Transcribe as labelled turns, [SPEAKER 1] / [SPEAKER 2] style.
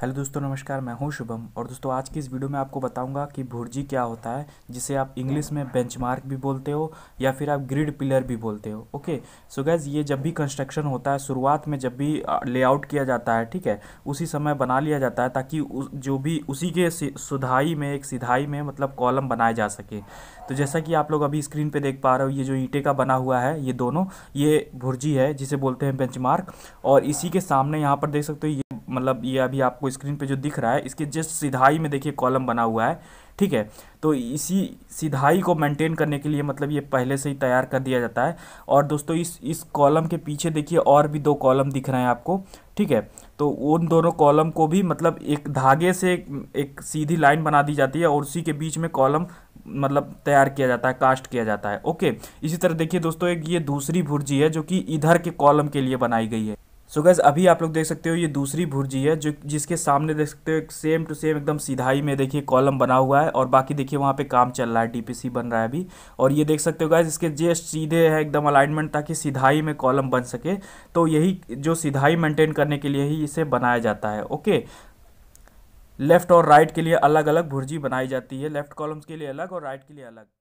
[SPEAKER 1] hello दोस्तों नमस्कार मैं हूं शुभम और दोस्तों आज की इस वीडियो में आपको बताऊंगा कि भुर्जी क्या होता है जिसे आप इंग्लिश में बेंचमार्क भी बोलते हो या फिर आप ग्रिड पिलर भी बोलते हो ओके सो गैज ये जब भी कंस्ट्रक्शन होता है शुरुआत में जब भी लेआउट किया जाता है ठीक है उसी समय बना लिया जाता है ताकि जो भी उसी के सुधाई में एक सिधाई में मतलब कॉलम बनाए जा सके तो जैसा कि आप लोग अभी स्क्रीन पर देख पा रहे हो ये जो ईटे का बना हुआ है ये दोनों ये भुर्जी है जिसे बोलते हैं बेंच और इसी के सामने यहाँ पर देख सकते हो मतलब ये अभी आपको स्क्रीन पे जो दिख रहा है इसके जस्ट सिधाई में देखिए कॉलम बना हुआ है ठीक है तो इसी सिधाई को मेंटेन करने के लिए मतलब ये पहले से ही तैयार कर दिया जाता है और दोस्तों इस इस कॉलम के पीछे देखिए और भी दो कॉलम दिख रहे हैं आपको ठीक है तो उन दोनों कॉलम को भी मतलब एक धागे से एक सीधी लाइन बना दी जाती है और उसी के बीच में कॉलम मतलब तैयार किया जाता है कास्ट किया जाता है ओके इसी तरह देखिए दोस्तों एक ये दूसरी भुर्जी है जो कि इधर के कॉलम के लिए बनाई गई है सो गैस अभी आप लोग देख सकते हो ये दूसरी भुर्जी है जो जिसके सामने देख सकते हो सेम टू सेम एकदम सीधाई में देखिए कॉलम बना हुआ है और बाकी देखिए वहाँ पे काम चल रहा है डीपीसी बन रहा है अभी और ये देख सकते हो गैस इसके जस्ट सीधे है एकदम अलाइनमेंट ताकि सीधाई में कॉलम बन सके तो यही जो सीधाई मेंटेन करने के लिए ही इसे बनाया जाता है ओके लेफ्ट और राइट के लिए अलग अलग भुर्जी बनाई जाती है लेफ्ट कॉलम्स के लिए अलग और राइट के लिए अलग